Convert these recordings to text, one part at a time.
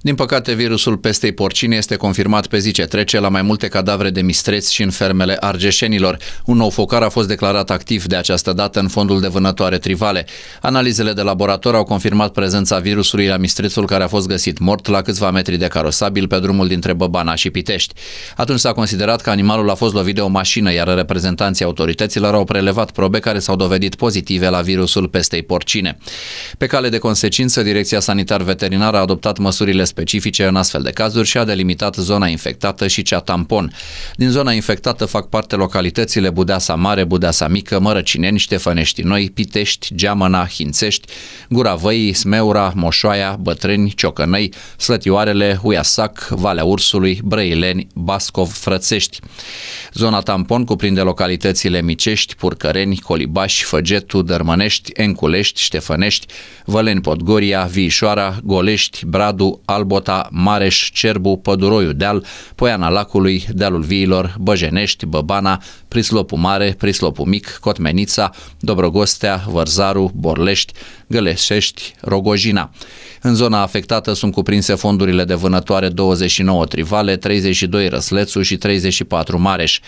Din păcate, virusul pestei porcine este confirmat pe zi ce trece la mai multe cadavre de mistreți și în fermele argeșenilor. Un nou focar a fost declarat activ de această dată în fondul de vânătoare trivale. Analizele de laborator au confirmat prezența virusului la mistrețul care a fost găsit mort la câțiva metri de carosabil pe drumul dintre Băbana și Pitești. Atunci s-a considerat că animalul a fost lovit de o mașină, iar reprezentanții autorităților au prelevat probe care s-au dovedit pozitive la virusul pestei porcine. Pe cale de consecință, Direcția Sanitar Veterinară a adoptat măsurile specifice în astfel de cazuri și a delimitat zona infectată și cea tampon. Din zona infectată fac parte localitățile Budeasa Mare, Budeasa Mică, Mărăcineni, Ștefănești Noi, Pitești, Geamăna, Hințești, Gura Văi, Smeura, Moșoaia, Bătrâni, Ciocănăi, Slătioarele, Uiasac, Valea Ursului, Brăileni, Bascov, Frățești. Zona tampon cuprinde localitățile Micești, Purcăreni, Colibași, Făgetu, Dărmănești, Enculești, Ștefănești, Văleni Podgoria, Vișoara, Golești, Bradu, Ar Albota, Mareș, Cerbu, Păduroiu, Deal, Poiana Lacului, Dealul Viilor, Băjenești, Băbana, Prislopu Mare, Prislopu Mic, Cotmenița, Dobrogostea, Vărzaru, Borlești, Găleșești, Rogojina. În zona afectată sunt cuprinse fondurile de vânătoare 29 Trivale, 32 Răslețu și 34 Mareș.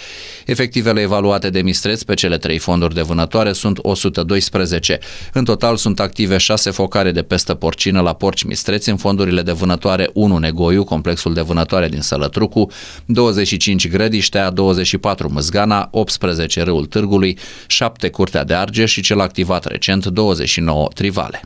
Efectivele evaluate de mistreți pe cele trei fonduri de vânătoare sunt 112. În total sunt active 6 focare de pestă porcină la porci Mistreți în fondurile de vânătoare vânătoare 1 Negoiu, complexul de vânătoare din Sălătrucu, 25 Grădiștea, 24 Mâzgana, 18 Râul Târgului, 7 Curtea de Argeș și cel activat recent 29 Trivale.